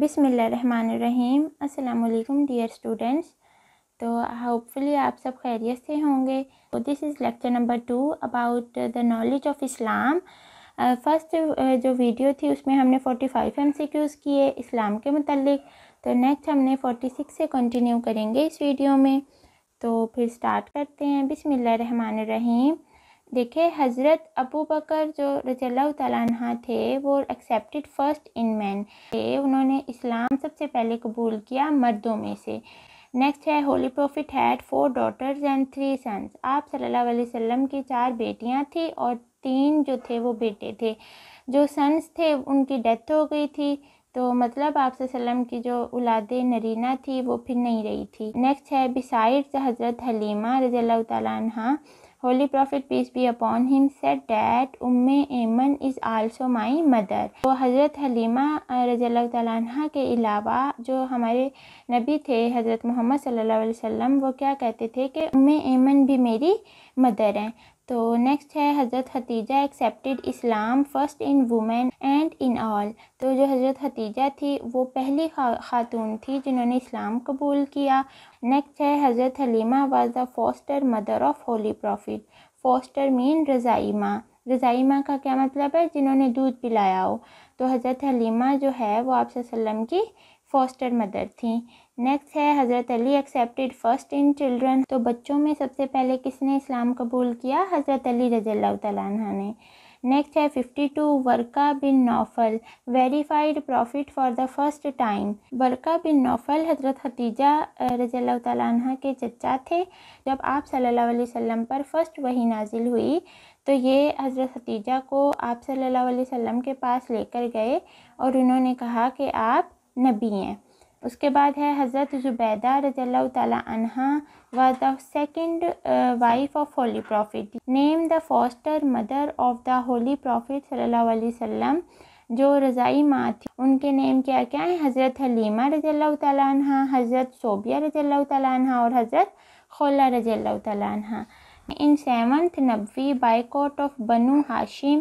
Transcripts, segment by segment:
बिसमीम् अल्लाम dear students तो hopefully आप सब खैरियत से होंगे तो this is lecture number two about the knowledge of Islam first जो वीडियो थी उसमें हमने forty five M C Qs किए इस्लाम के मतलब तो नेक्स्ट हमने फोर्टी सिक्स से कंटिन्यू करेंगे इस वीडियो में तो फिर स्टार्ट करते हैं बिसमीम देखे हज़रत अबू बकर जो रजल्ला तला थे वो एक्सेप्टेड फ़र्स्ट इन मैन थे उन्होंने इस्लाम सबसे पहले कबूल किया मर्दों में से नेक्स्ट है holy prophet had four daughters and three sons आप सल्लल्लाहु अलैहि वसल्लम की चार बेटियां थी और तीन जो थे वो बेटे थे जो सन्स थे उनकी डेथ हो गई थी तो मतलब आप की जो उलाद नरीना थी वो फिर नहीं रही थी नेक्स्ट है बिसाइड हज़रत हलीमा रज़ी अल्लाह holy prophet peace be upon him said that Umm Ayman is also my mother वो हज़रत हलीमा रज़ी रज़ल्ला के अलावा जो हमारे नबी थे हज़रत मोहम्मद सल्लल्लाहु अलैहि वसल्लम वो क्या कहते थे कि उम umm ऐमन भी मेरी मदर हैं तो नेक्स्ट है हज़रत Khadija accepted Islam first in women and in all तो जो हज़रत हतीजा थी वो पहली खा, खातून थी जिन्होंने इस्लाम कबूल किया नेक्स्ट है हज़रत Halima was the foster mother of holy prophet foster mean रज़ाई माँ रज़ाई माँ का क्या मतलब है जिन्होंने दूध पिलाया हो तो हज़रत हलीमा जो है वो आप की फोस्टर मदर थी नेक्स्ट है हज़रत Ali accepted first in children तो बच्चों में सबसे पहले किसने इस्लाम कबूल किया हज़रत अली रज़ल्ला तला ने नेक्स्ट है fifty two Waraqa bin Nawfal verified prophet for the first time Waraqa bin Nawfal हज़रत खतीजा रज़ल्ला तह के चचा थे जब आप सल्लल्लाहु अलैहि वसल्लम पर फ़र्स्ट वही नाजिल हुई तो ये हज़रत खतीजा को आप सल्लल्लाहु अलैहि वसल्लम के पास लेकर गए और उन्होंने कहा कि आप नबी हैं उसके बाद है हज़रत ज़ुबैदा रज़ल्ला तहा व the second wife of holy prophet name the foster mother of the holy prophet सल्ला वसम जो रज़ाई माँ थी उनके नेम क्या क्या हैं हज़रत हलीमा रज़ी तहा हज़रत सोबिया रज़ल्ला तह और हज़रत खोला रज़ल्ला तह इन 7th Nabvi by court of Banu Hashim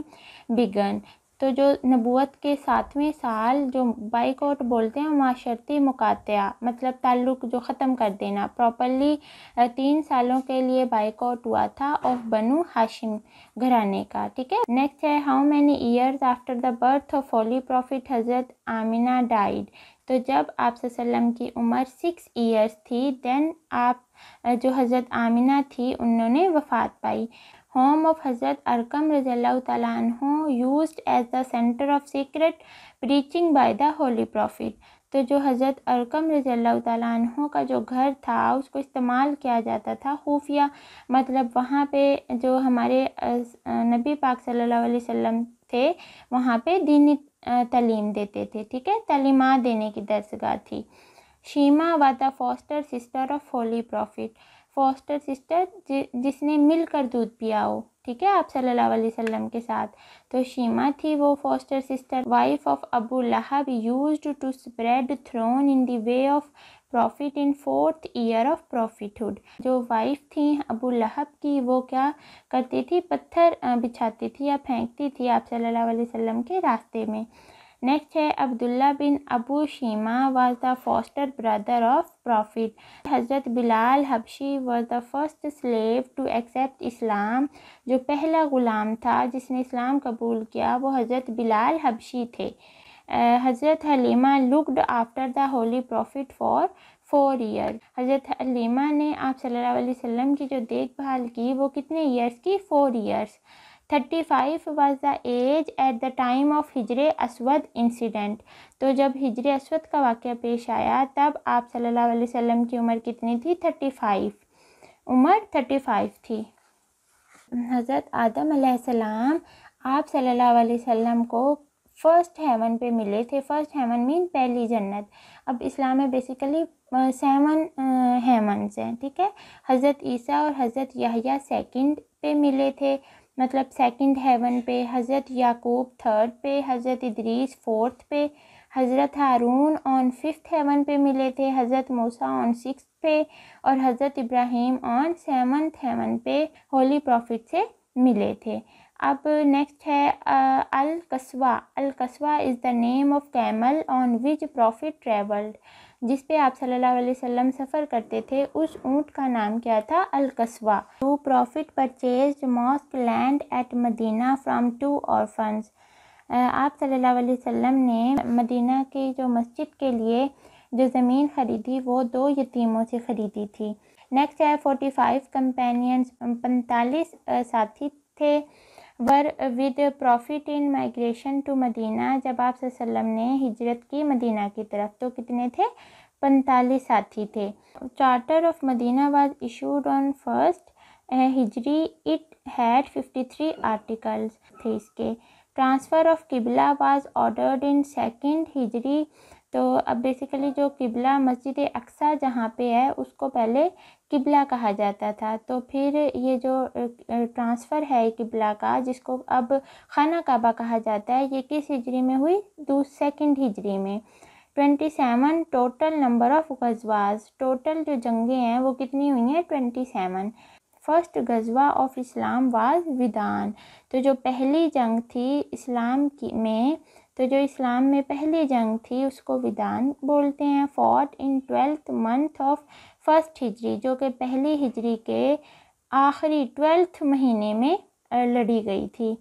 तो जो नबूत के सातवें साल जो बाइकआउट बोलते हैं माशरती मुकात्या मतलब ताल्लुक जो ख़त्म कर देना प्रॉपरली तीन सालों के लिए बाइकआउट हुआ था ऑफ बनु हाशिम घराने का ठीक है नेक्स्ट है how many years after the birth of holy prophet हज़रत आमिना डाइड तो जब आप की उम्र सिक्स ईयर्स थी देन आप जो हज़रत आमिना थी उन्होंने वफ़ात पाई होम ऑफ हजरत Arqam anhu, used use as centre of secret preaching by the holy prophet तो जो हज़रत अरकम रज़ल्ला का जो घर था उसको इस्तेमाल किया जाता था खुफिया मतलब वहाँ पे जो हमारे नबी पाक सल्लल्लाहु अलैहि वसल्लम थे वहाँ पे दीनी तलीम देते थे ठीक है तलीमा देने की दरसगा थी शीमा व the foster sister of holy prophet foster sister जि, जिसने मिलकर दूध पिया हो ठीक है आप सल्लल्लाहु अलैहि वसल्लम के साथ तो शीमा थी वो foster sister wife of Abu Lahab used to spread thorns in the way of prophet in fourth year of prophethood जो वाइफ थी अबू लहब की वो क्या करती थी पत्थर बिछाती थी या फेंकती थी आप सल्लल्लाहु अलैहि वसल्लम के रास्ते में नेक्स्ट है Abdullah bin Abu Shaima was the foster brother of prophet हज़रत Bilal Habshi was the first slave to accept Islam जो पहला ग़ुलाम था जिसने इस्लाम कबूल किया वो हज़रत बिलाल हबशी थे हज़रत Halima looked after the holy prophet for four year हज़रत हलीमा ने आप सल्लल्लाहु अलैहि वसल्लम की जो देखभाल की वो कितने ईयर्स की four years thirty five was the age at the time of Hajar Aswad incident तो जब हिजर असवद का वाक़ पेश आया तब आप सल्लल्लाहु अलैहि वसल्लम की उम्र कितनी थी थर्टी फाइव उम्र थर्टी फाइव थी हज़रत आदम सलाम आप सल्लल्लाहु अलैहि वसल्लम को फ़र्स्ट हेवन पे मिले थे फ़र्स्ट हेवन मीन पहली जन्नत अब इस्लाम में बेसिकली सेवन हेमन हैं ठीक है हज़रत ईसा और हज़रत यहिया सेकंड पे मिले थे मतलब सेकंड हेवन पे हज़रत याकूब थर्ड पे हज़रत इदरीस फोर्थ पे हज़रत हारून ऑन फिफ्थ हेवन पे मिले थे हज़रत मूसा ऑन सिक्स पे और हज़रत इब्राहिम ऑन सेवनथ हेवन पे होली प्रॉफिट से मिले थे अब नेक्स्ट है Al Qaswa Al Qaswa is the name of camel on which prophet travelled जिस पे आप सल्लल्लाहु अलैहि वसल्लम सफ़र करते थे उस ऊँट का नाम क्या था Al Qaswa to prophet purchase mosque land at Medina from two orphans आप सल्लल्लाहु अलैहि वसल्लम ने मदीना की जो मस्जिद के लिए जो ज़मीन ख़रीदी वो दो यतीमों से ख़रीदी थी नेक्स्ट है फोर्टी फाइव कंपेनियंस पैंतालीस साथी थे were with prophet in migration to Medina जब आप सल्लम ने हिजरत की मदीना की तरफ तो कितने थे पैंतालीस साथी थे charter of Medina was issued on first हिजरी it had fifty three articles थे इसके ट्रांसफ़र ऑफ किबला वाज ऑर्डर्ड इन सेकंड हिजरी तो अब बेसिकली जो किबला मस्जिद अक्सा जहाँ पे है उसको पहले किबला कहा जाता था तो फिर ये जो ट्रांसफ़र है किबला का जिसको अब खाना काबा कहा जाता है ये किस हिजरी में हुई दो सेकेंड हिजरी में twenty seven total number of गजवाज टोटल जो जंगें हैं वो कितनी हुई हैं ट्वेंटी सेवन फर्स्ट गजवा ऑफ इस्लाम वाज विदान तो जो पहली जंग थी इस्लाम की में तो जो इस्लाम में पहली जंग थी उसको विदान बोलते हैं fought in twelfth month of first हिजरी जो कि पहली हिजरी के आखिरी ट्वेल्थ महीने में लड़ी गई थी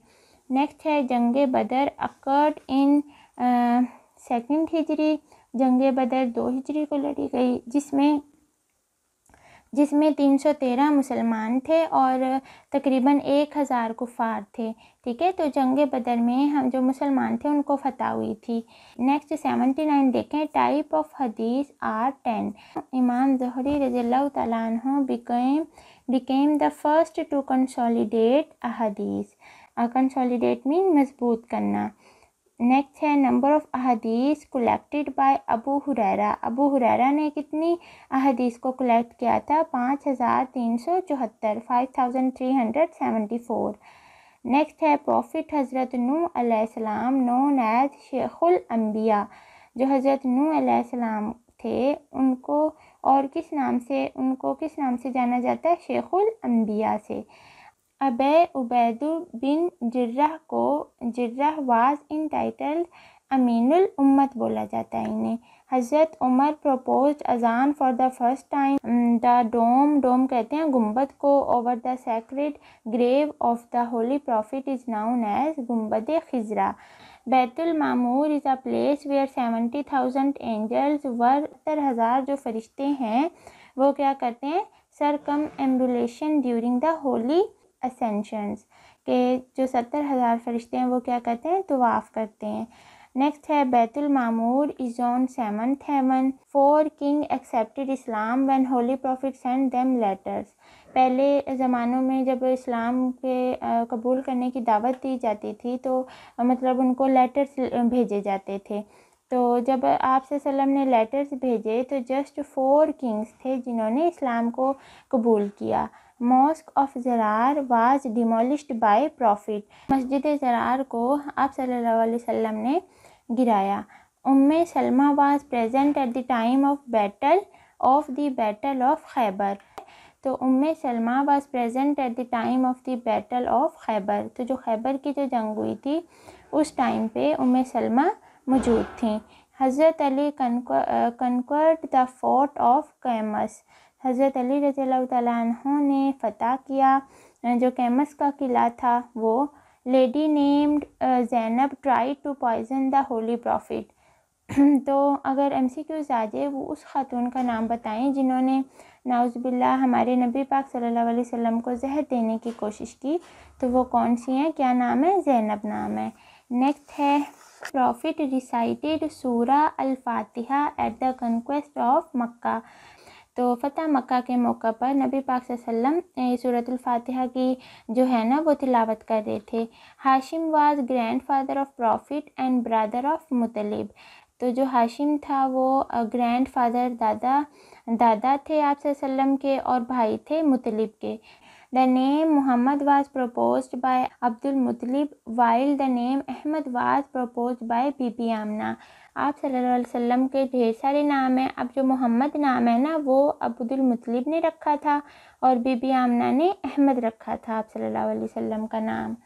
नेक्स्ट है जंग बदर अकर्ड इन सेकंड हिजरी जंग बदर दो हिजरी को लड़ी गई जिसमें जिसमें 313 मुसलमान थे और तकरीबन 1000 कुफार थे ठीक है तो जंग बदर में हम जो मुसलमान थे उनको फतह हुई थी नेक्स्ट 79 देखें टाइप ऑफ हदीस आर टेन इमाम जहरी रजील तैन became became the first to consolidate a हदीस कंसोलिडेट मीन मजबूत करना नेक्स्ट है नंबर ऑफ़ अहदीस collected by Abu Hurairah Abu Hurairah ने कितनी अहदीस को कलेक्ट किया था पाँच हज़ार तीन सौ चौहत्तर five thousand three hundred seventy four next है प्रॉफिट हज़रत नूसम नोन एज शेखुल अम्बिया जो हज़रत नूसम थे उनको और किस नाम से उनको किस नाम से जाना जाता है शेखुल अम्बिया से अबे उबैद बिन जर्राह को जर्राह वाज इन टाइटल अमीनुल उम्मत बोला जाता है इन्हें हज़रत उमर प्रपोज अजान for the first time the dome dome कहते हैं गुम्बद को over the sacred grave of the holy prophet is known as Gumbad Khazra Baitul Mamur is a place where seventy thousand angels वर्तर हज़ार जो फरिश्ते हैं वो क्या करते हैं circumambulation during the holy ascensions के जो सत्तर हज़ार फरिश्ते हैं वो क्या करते हैं तवाफ़ करते हैं नेक्स्ट है Baitul Mamur is on seven heaven four king accepted Islam when holy prophet send them letters पहले ज़मानों में जब इस्लाम के कबूल करने की दावत दी जाती थी तो मतलब उनको लेटर्स भेजे जाते थे तो जब आप ने लेटर्स भेजे तो जस्ट फोर किंग्स थे जिन्होंने इस्लाम को कबूल किया mosque of Zirar was demolished by prophet मस्जिद ज़रार को आप सल्लल्लाहु अलैहि वसल्लम ने गिराया Umm Salama was present at the time of battle of the battle of Khaibar तो Umm Salama was present at the time of the battle of Khaibar तो जो खैबर की जो जंग हुई थी उस टाइम पे उम्म सलमा मौजूद थी हज़रत Ali conquered the fort of Qamus हज़रत अली रज़ी तु ने फ़तह किया जो कैमस का किला था वो lady named Zainab tried to poison the holy prophet तो अगर एम सी क्यूज़ आ जाए वो उस खातून का नाम बताएं जिन्होंने नाउज़बिल्ला हमारे नबी पाक सल्लल्लाहु अलैहि वसल्लम को जहर देने की कोशिश की तो वो कौन सी हैं क्या नाम है जैनब नाम है नेक्स्ट है prophet recited Surah Al Fatiha at the conquest of Mecca तो फ़तह मक्का के मौका पर नबी पाक वसल्लम सूरतफ़ातिहा की जो है ना वो तिलावत कर रहे थे Hashim was grandfather of prophet and brother of Muttalib तो जो हाशिम था वो ग्रैंड फादर दादा दादा थे आप के और भाई थे मुतलिब के The name Muhammad was proposed by Abdul Muttalib while the name Ahmad was proposed by Bibi Amna. आप सल्लल्लाहु अलैहि वसल्लम के ढेर सारे नाम हैं अब जो मोहम्मद नाम है ना वो अब्दुल मुतलिब ने रखा था और बीबी आमना ने अहमद रखा था आप सल्लल्लाहु अलैहि वसल्लम का नाम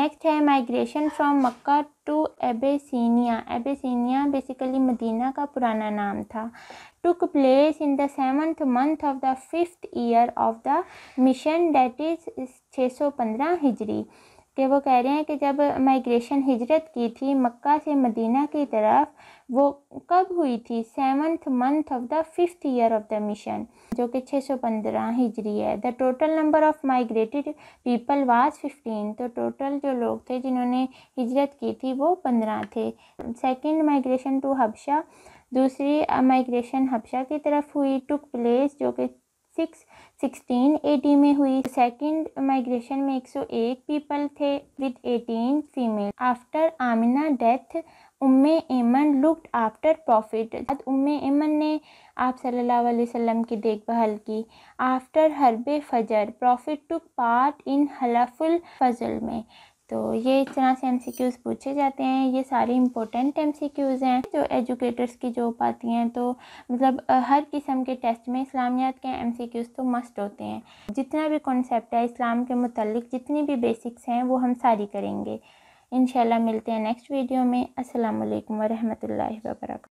नेक्स्ट है migration from Mecca to Abyssinia Abyssinia basically Medina का पुराना नाम था took place in the seventh month of the fifth year of the mission that is 615 हिजरी के वो कह रहे हैं कि जब माइग्रेशन हिजरत की थी मक्का से मदीना की तरफ वो कब हुई थी seventh month of the fifth year of the mission जो कि 615 हिजरी है the total number of migrated people was 15 तो टोटल जो लोग थे जिन्होंने हिजरत की थी वो 15 थे सेकंड माइग्रेशन टू हबशा दूसरी माइग्रेशन हबशा की तरफ हुई टुक प्लेस जो कि सिक्स सिक्सटीन एटी में हुई सेकंड माइग्रेशन में 101 पीपल थे with 18 female after Amina death Umm Ayman looked after profit उम्मे एमन ने आप सल्लल्लाहु अलैहि वसल्लम की देखभाल की आफ्टर हरबे फजर प्रॉफिट टुक पार्ट इन हलफुल फजल में तो ये इस तरह से एमसीक्यूज़ पूछे जाते हैं ये सारे इंपॉर्टेंट एमसीक्यूज़ हैं जो एजुकेटर्स की जॉब आती हैं तो मतलब हर किस्म के टेस्ट में इस्लामियात के एमसीक्यूज़ तो मस्ट होते हैं जितना भी कॉन्सेप्ट है इस्लाम के मतलब जितनी भी बेसिक्स हैं वो हम सारी करेंगे इन मिलते हैं नेक्स्ट वीडियो में असलकम वरहमल वर्क